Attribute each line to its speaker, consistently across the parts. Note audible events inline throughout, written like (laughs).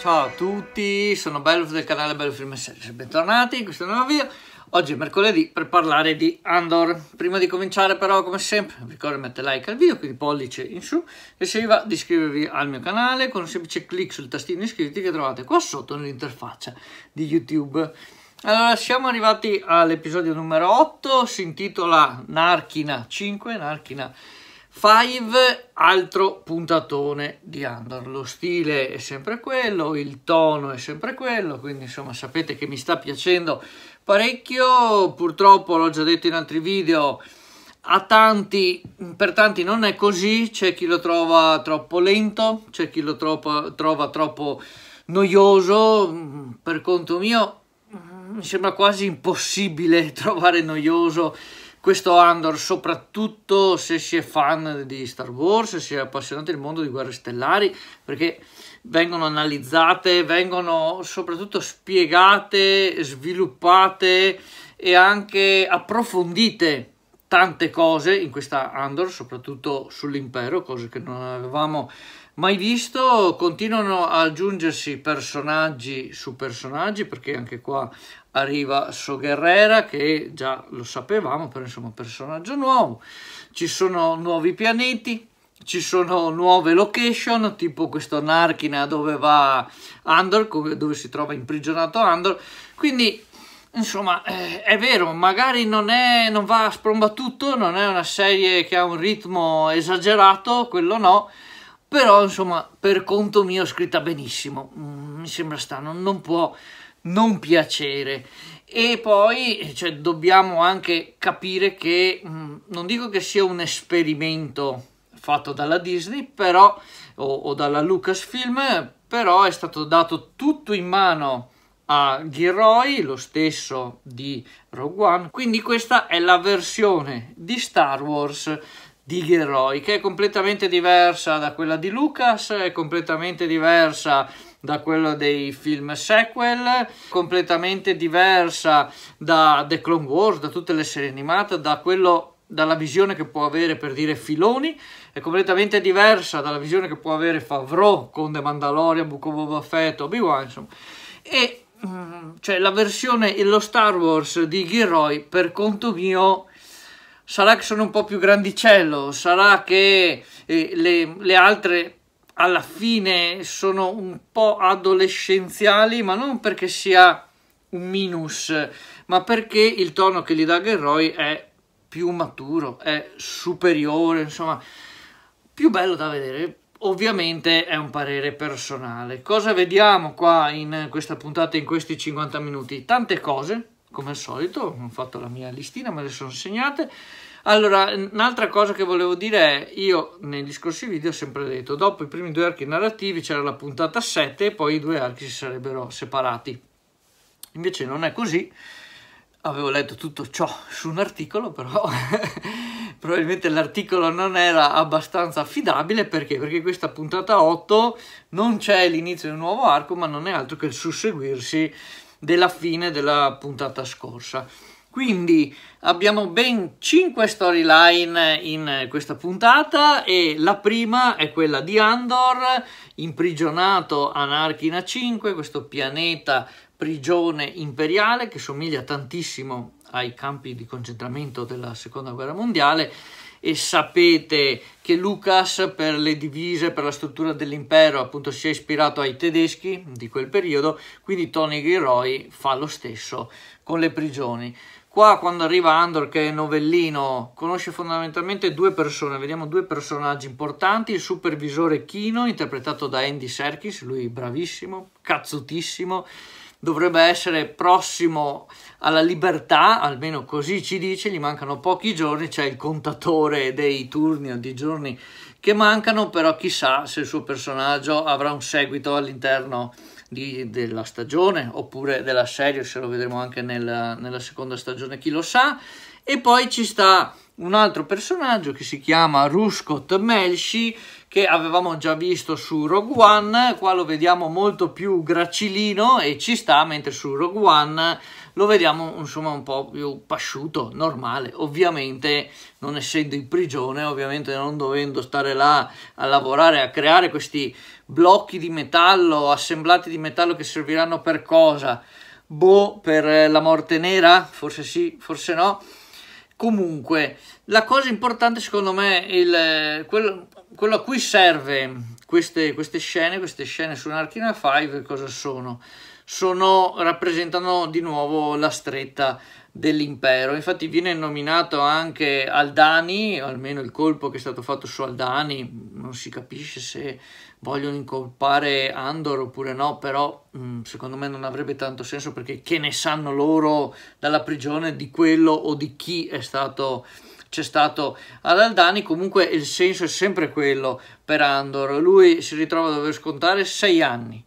Speaker 1: Ciao a tutti, sono Bellof del canale Bellofilm Series, bentornati in questo nuovo video. Oggi è mercoledì per parlare di Andor. Prima di cominciare però, come sempre, vi ricordo di mettere like al video, quindi pollice in su, e se vi va di iscrivervi al mio canale con un semplice clic sul tastino iscriviti che trovate qua sotto nell'interfaccia di YouTube. Allora, siamo arrivati all'episodio numero 8, si intitola Narchina 5, Narchina 5 5, altro puntatone di Andor. Lo stile è sempre quello, il tono è sempre quello, quindi insomma sapete che mi sta piacendo parecchio. Purtroppo l'ho già detto in altri video, a tanti, per tanti non è così, c'è chi lo trova troppo lento, c'è chi lo troppo, trova troppo noioso, mm, per conto mio mm, mi sembra quasi impossibile (laughs) trovare noioso questo Andor, soprattutto se si è fan di Star Wars, se si è appassionato del mondo di guerre stellari, perché vengono analizzate, vengono soprattutto spiegate, sviluppate e anche approfondite tante cose in questa Andor, soprattutto sull'impero, cose che non avevamo Mai visto, continuano ad aggiungersi personaggi su personaggi perché anche qua arriva So Guerrera, che già lo sapevamo, però insomma personaggio nuovo. Ci sono nuovi pianeti, ci sono nuove location, tipo questo Narkina dove va Andor, dove si trova imprigionato Andor. Quindi Insomma, eh, è vero, magari non, è, non va a sprombatutto, non è una serie che ha un ritmo esagerato, quello no, però insomma per conto mio scritta benissimo, mm, mi sembra strano, non può non piacere. E poi cioè, dobbiamo anche capire che mm, non dico che sia un esperimento fatto dalla Disney, però o, o dalla Lucasfilm, però è stato dato tutto in mano a Gilroy, lo stesso di Rogue One. Quindi questa è la versione di Star Wars di Gilroy, che è completamente diversa da quella di Lucas, è completamente diversa da quella dei film sequel, completamente diversa da The Clone Wars, da tutte le serie animate, da quello, dalla visione che può avere per dire Filoni, è completamente diversa dalla visione che può avere Favreau con The Mandalorian, Book of Boba Fett, Obi-Wan, insomma. E mm, cioè la versione, lo Star Wars di Gilroy, per conto mio, sarà che sono un po' più grandicello, sarà che eh, le, le, altre alla fine sono un po' adolescenziali, ma non perché sia un minus, ma perché il tono che gli dà Gerroy è più maturo, è superiore, insomma, più bello da vedere. Ovviamente è un parere personale. Cosa vediamo qua in questa puntata, in questi 50 minuti? Tante cose, come al solito, ho fatto la mia listina, me le sono segnate. Allora, un'altra cosa che volevo dire è, io negli scorsi video ho sempre detto, dopo i primi due archi narrativi c'era la puntata 7 e poi i due archi si sarebbero separati. Invece non è così, avevo letto tutto ciò su un articolo, però (laughs) probabilmente l'articolo non era abbastanza affidabile, perché? Perché questa puntata 8 non c'è l'inizio di un nuovo arco, ma non è altro che il susseguirsi della fine della puntata scorsa. Quindi abbiamo ben 5 storyline in questa puntata e la prima è quella di Andor, imprigionato a Narchina 5, questo pianeta prigione imperiale che somiglia tantissimo ai campi di concentramento della seconda guerra mondiale e sapete che Lucas per le divise, per la struttura dell'impero, appunto si è ispirato ai tedeschi di quel periodo, quindi Tony Gilroy fa lo stesso con le prigioni. Qua quando arriva Andor che è novellino conosce fondamentalmente due persone, vediamo due personaggi importanti, il supervisore Kino interpretato da Andy Serkis, lui bravissimo, cazzutissimo, dovrebbe essere prossimo alla libertà, almeno così ci dice, gli mancano pochi giorni, c'è il contatore dei turni o di giorni che mancano, però chissà se il suo personaggio avrà un seguito all'interno di, della stagione oppure della serie, se lo vedremo anche nella, nella seconda stagione, chi lo sa. E poi ci sta un altro personaggio che si chiama Ruscott Melshi, che avevamo già visto su Rogue One, qua lo vediamo molto più gracilino e ci sta, mentre su Rogue One lo vediamo insomma un po' più pasciuto, normale, ovviamente non essendo in prigione, ovviamente non dovendo stare là a lavorare, a creare questi blocchi di metallo, assemblati di metallo che serviranno per cosa? Boh, per eh, la morte nera? Forse sì, forse no. Comunque, la cosa importante secondo me, il, eh, quello, quello a cui serve queste, queste scene, queste scene su Narkina 5, cosa sono? Sono, rappresentano di nuovo la stretta dell'impero. Infatti viene nominato anche Aldani, almeno il colpo che è stato fatto su Aldani, non si capisce se vogliono incolpare Andor oppure no, però mm, secondo me non avrebbe tanto senso perché che ne sanno loro dalla prigione di quello o di chi è stato c'è stato ad Aldani, comunque il senso è sempre quello per Andor, lui si ritrova a dover scontare sei anni,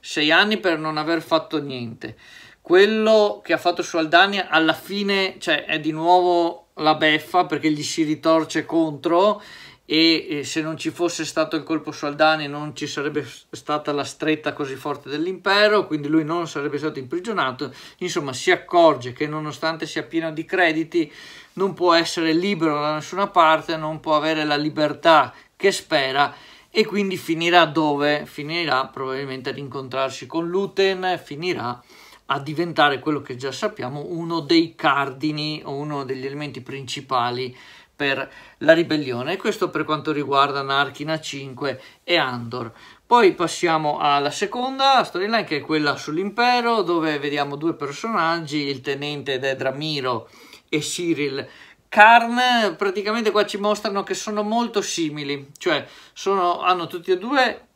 Speaker 1: sei anni per non aver fatto niente. Quello che ha fatto su Aldani alla fine cioè, è di nuovo la beffa perché gli si ritorce contro e se non ci fosse stato il colpo Soldani non ci sarebbe stata la stretta così forte dell'impero, quindi lui non sarebbe stato imprigionato. Insomma, si accorge che nonostante sia pieno di crediti, non può essere libero da nessuna parte, non può avere la libertà che spera e quindi finirà dove? Finirà probabilmente ad incontrarsi con Luten, finirà a diventare quello che già sappiamo uno dei cardini o uno degli elementi principali per la ribellione e questo per quanto riguarda Narchina 5 e Andor. Poi passiamo alla seconda storyline che è quella sull'impero dove vediamo due personaggi, il tenente Dedramiro e Cyril Karn, praticamente qua ci mostrano che sono molto simili, cioè sono, hanno tutti e due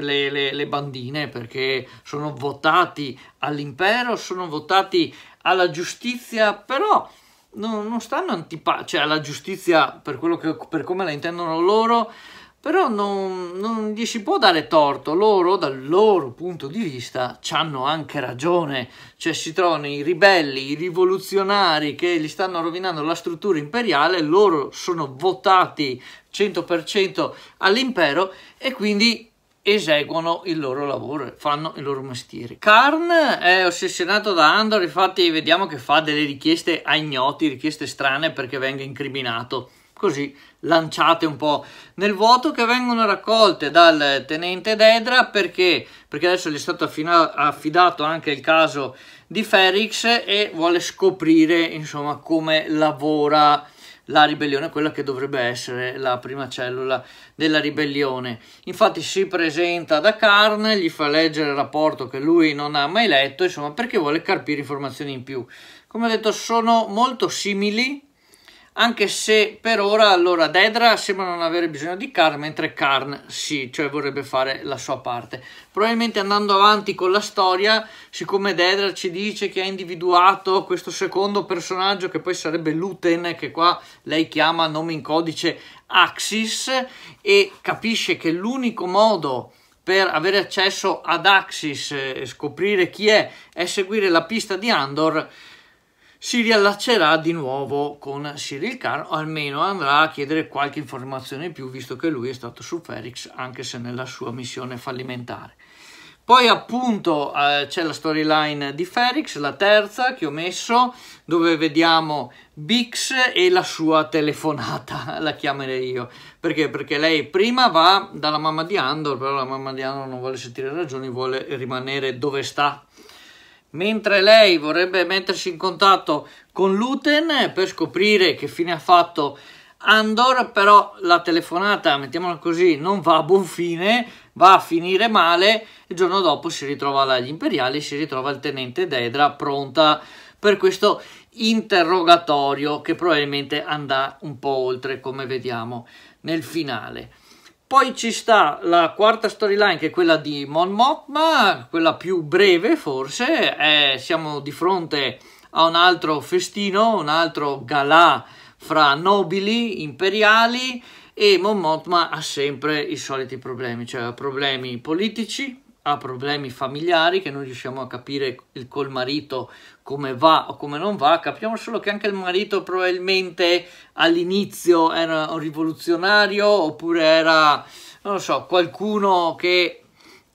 Speaker 1: le, le, le bandine perché sono votati all'impero, sono votati alla giustizia, però non, non stanno antipatici, cioè alla giustizia per, quello che, per come la intendono loro, però non, non, gli si può dare torto, loro dal loro punto di vista hanno anche ragione, cioè si trovano i ribelli, i rivoluzionari che gli stanno rovinando la struttura imperiale, loro sono votati 100% all'impero e quindi eseguono il loro lavoro, fanno il loro mestiere. Karn è ossessionato da Andor, infatti vediamo che fa delle richieste a ignoti, richieste strane perché venga incriminato, così lanciate un po' nel vuoto che vengono raccolte dal tenente Dedra perché, perché adesso gli è stato affidato anche il caso di Ferrix e vuole scoprire insomma come lavora la ribellione, quella che dovrebbe essere la prima cellula della ribellione. Infatti si presenta da Carne, gli fa leggere il rapporto che lui non ha mai letto, insomma perché vuole carpire informazioni in più. Come ho detto sono molto simili anche se per ora allora Dedra sembra non avere bisogno di Karn mentre Karn sì, cioè vorrebbe fare la sua parte probabilmente andando avanti con la storia siccome Dedra ci dice che ha individuato questo secondo personaggio che poi sarebbe Luten che qua lei chiama nome in codice Axis e capisce che l'unico modo per avere accesso ad Axis e scoprire chi è è seguire la pista di Andor si riallaccerà di nuovo con Cyril Khan o almeno andrà a chiedere qualche informazione in più visto che lui è stato su Ferrix anche se nella sua missione fallimentare. Poi appunto eh, c'è la storyline di Ferrix, la terza che ho messo, dove vediamo Bix e la sua telefonata, (laughs) la chiamerei io. Perché? Perché lei prima va dalla mamma di Andor, però la mamma di Andor non vuole sentire ragioni, vuole rimanere dove sta mentre lei vorrebbe mettersi in contatto con Luten per scoprire che fine ha fatto Andor, però la telefonata, mettiamola così, non va a buon fine, va a finire male, il giorno dopo si ritrova agli imperiali, si ritrova il tenente Dedra pronta per questo interrogatorio che probabilmente andrà un po' oltre come vediamo nel finale. Poi ci sta la quarta storyline che è quella di Mon Mothma, quella più breve forse, eh, siamo di fronte a un altro festino, un altro galà fra nobili imperiali e Mon Mothma ha sempre i soliti problemi, cioè problemi politici, ha problemi familiari che non riusciamo a capire il, col marito come va o come non va, capiamo solo che anche il marito probabilmente all'inizio era un rivoluzionario oppure era, non lo so, qualcuno che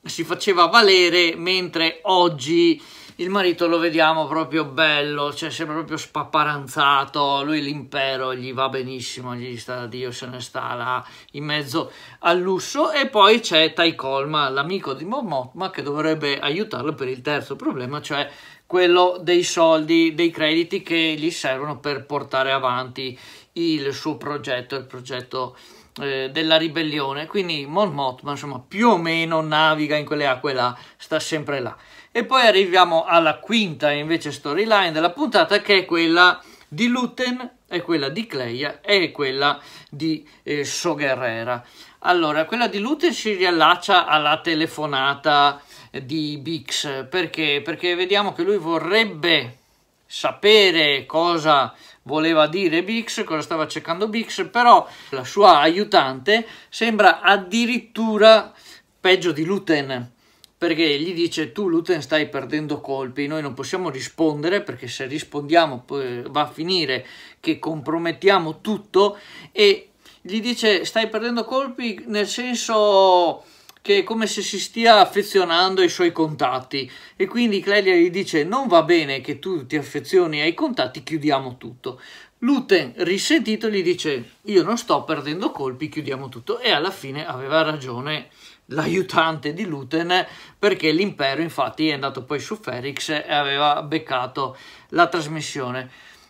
Speaker 1: si faceva valere mentre oggi il marito lo vediamo proprio bello, cioè sembra proprio spapparanzato, lui l'impero gli va benissimo, gli sta Dio, se ne sta là in mezzo al lusso e poi c'è Tai Colma, l'amico di Momotma che dovrebbe aiutarlo per il terzo problema, cioè quello dei soldi, dei crediti che gli servono per portare avanti il suo progetto, il progetto eh, della ribellione, quindi Mon Mothma insomma più o meno naviga in quelle acque là, sta sempre là. E poi arriviamo alla quinta invece storyline della puntata che è quella di Luten è quella di Cleia e quella di eh, Soguerrera. Allora, quella di Luten si riallaccia alla telefonata di Bix perché? perché vediamo che lui vorrebbe sapere cosa voleva dire Bix, cosa stava cercando Bix, però la sua aiutante sembra addirittura peggio di Luten, perché gli dice tu Luten stai perdendo colpi, noi non possiamo rispondere perché se rispondiamo va a finire che compromettiamo tutto e gli dice stai perdendo colpi nel senso che è come se si stia affezionando ai suoi contatti e quindi Clelia gli dice non va bene che tu ti affezioni ai contatti, chiudiamo tutto. Luten, risentito, gli dice io non sto perdendo colpi, chiudiamo tutto e alla fine aveva ragione l'aiutante di Luten perché l'impero infatti è andato poi su Ferix e aveva beccato la trasmissione.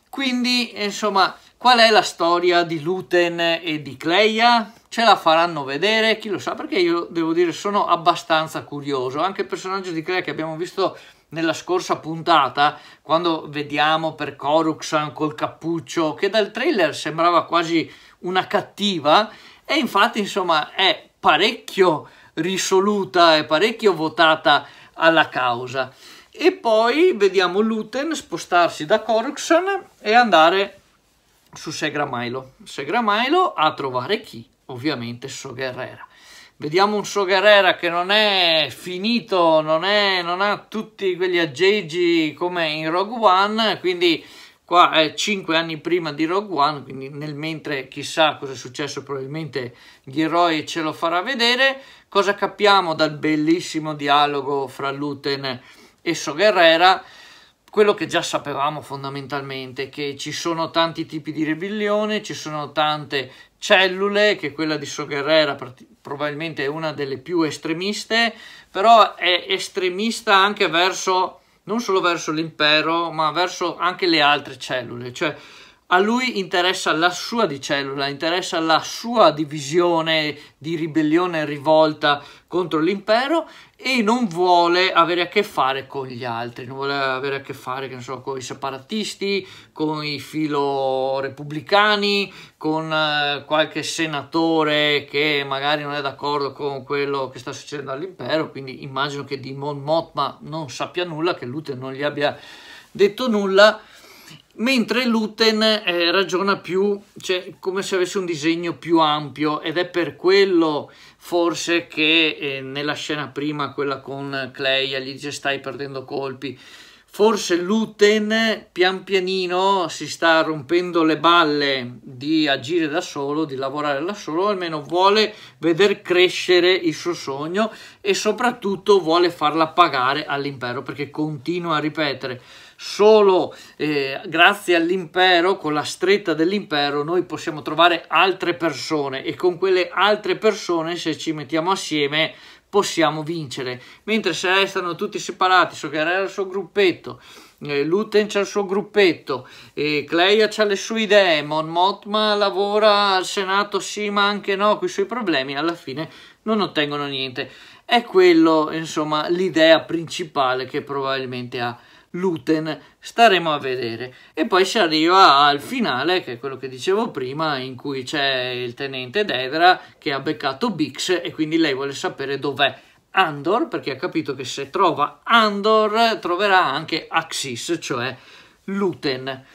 Speaker 1: Quindi, insomma, qual è la storia di Luten e di Cleia? Ce la faranno vedere, chi lo sa, perché io devo dire sono abbastanza curioso. Anche il personaggio di Cleia che abbiamo visto nella scorsa puntata, quando vediamo per Coruxan col cappuccio, che dal trailer sembrava quasi una cattiva, e infatti, insomma, è parecchio risoluta e parecchio votata alla causa e poi vediamo Luten spostarsi da Corkson e andare su Segramailo. Segramailo a trovare chi? Ovviamente So Guerrera. Vediamo un So Guerrera che non è finito, non, è, non ha tutti quegli aggeggi come in Rogue One, quindi qua è 5 anni prima di Rogue One, quindi nel mentre chissà cosa è successo, probabilmente Gilroy ce lo farà vedere. Cosa capiamo dal bellissimo dialogo fra Luten e Esso Guerrera, quello che già sapevamo fondamentalmente, che ci sono tanti tipi di ribellione, ci sono tante cellule, che quella di Guerrera probabilmente è una delle più estremiste, però è estremista anche verso, non solo verso l'impero, ma verso anche le altre cellule, cioè a lui interessa la sua di cellula, interessa la sua divisione di ribellione e rivolta contro l'impero e non vuole avere a che fare con gli altri, non vuole avere a che fare che ne so, con i separatisti, con i filo repubblicani, con eh, qualche senatore che magari non è d'accordo con quello che sta succedendo all'impero, quindi immagino che di Mon Mothma non sappia nulla, che Luther non gli abbia detto nulla mentre Luten eh, ragiona più, cioè, come se avesse un disegno più ampio ed è per quello forse che eh, nella scena prima, quella con Clay, gli dice stai perdendo colpi, Forse Luten pian pianino si sta rompendo le balle di agire da solo, di lavorare da solo, almeno vuole veder crescere il suo sogno e soprattutto vuole farla pagare all'impero perché continua a ripetere solo eh, grazie all'impero, con la stretta dell'impero, noi possiamo trovare altre persone e con quelle altre persone, se ci mettiamo assieme, possiamo vincere. Mentre se restano tutti separati, so che era il suo gruppetto, eh, Luten c'ha il suo gruppetto, eh, Cleia c'ha le sue idee, Mon Motma lavora al Senato sì ma anche no, con i suoi problemi, alla fine non ottengono niente. È quello, insomma, l'idea principale che probabilmente ha Luten, staremo a vedere. E poi si arriva al finale, che è quello che dicevo prima, in cui c'è il tenente Dedra che ha beccato Bix e quindi lei vuole sapere dov'è Andor, perché ha capito che se trova Andor troverà anche Axis, cioè Luten.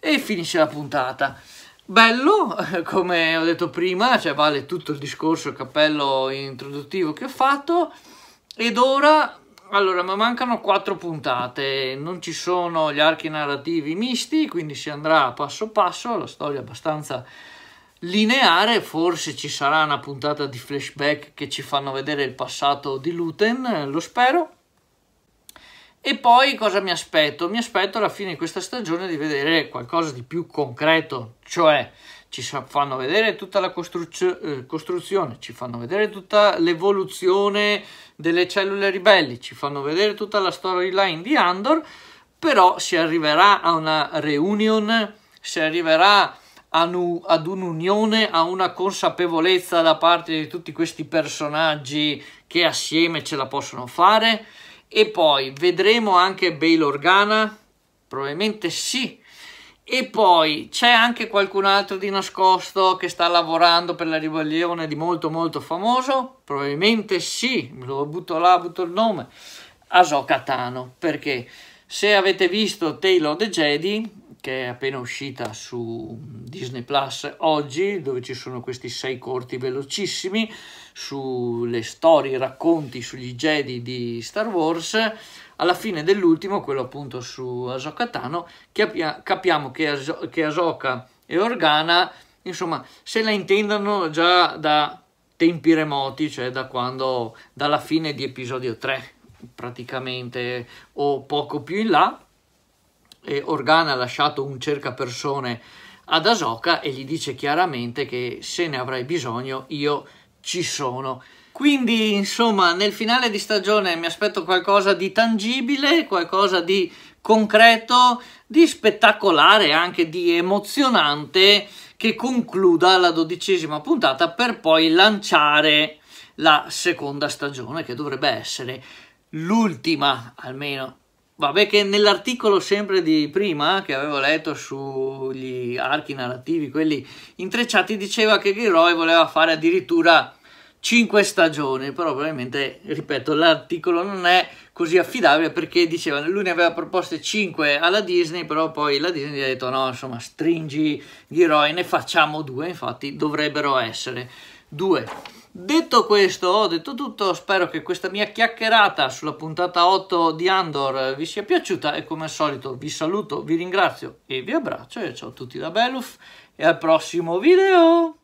Speaker 1: E finisce la puntata. Bello, (laughs) come ho detto prima, cioè vale tutto il discorso, il cappello introduttivo che ho fatto. Ed ora allora, mi mancano quattro puntate, non ci sono gli archi narrativi misti, quindi si andrà passo passo, la storia è abbastanza lineare, forse ci sarà una puntata di flashback che ci fanno vedere il passato di Luten, lo spero. E poi cosa mi aspetto? Mi aspetto alla fine di questa stagione di vedere qualcosa di più concreto, cioè ci fanno vedere tutta la costruzio eh, costruzione, ci fanno vedere tutta l'evoluzione delle cellule ribelli, ci fanno vedere tutta la storyline di Andor, però si arriverà a una reunion, si arriverà ad un'unione, a una consapevolezza da parte di tutti questi personaggi che assieme ce la possono fare. E poi vedremo anche Bail Organa? Probabilmente sì, e poi c'è anche qualcun altro di nascosto che sta lavorando per la ribellione di molto molto famoso? Probabilmente sì, lo butto là, butto il nome. Aso Tano, perché se avete visto Tale of the Jedi, che è appena uscita su Disney Plus oggi, dove ci sono questi sei corti velocissimi sulle storie, racconti sugli Jedi di Star Wars, alla fine dell'ultimo, quello appunto su Asoka Tano, capiamo che, Aso- che Asoka e Organa, insomma, se la intendono già da tempi remoti, cioè da quando, dalla fine di episodio 3 praticamente o poco più in là, e Organa ha lasciato un cerca persone ad Asoka e gli dice chiaramente che se ne avrai bisogno io ci sono. Quindi, insomma, nel finale di stagione mi aspetto qualcosa di tangibile, qualcosa di concreto, di spettacolare, anche di emozionante, che concluda la dodicesima puntata per poi lanciare la seconda stagione, che dovrebbe essere l'ultima, almeno. Vabbè che nell'articolo sempre di prima che avevo letto sugli archi narrativi, quelli intrecciati, diceva che Gilroy voleva fare addirittura 5 stagioni, però probabilmente, ripeto, l'articolo non è così affidabile perché dicevano, lui ne aveva proposte 5 alla Disney, però poi la Disney gli ha detto no, insomma, stringi gli eroi, ne facciamo due, infatti dovrebbero essere due. Detto questo, ho detto tutto, spero che questa mia chiacchierata sulla puntata 8 di Andor vi sia piaciuta e come al solito vi saluto, vi ringrazio e vi abbraccio e ciao a tutti da Belluf e al prossimo video!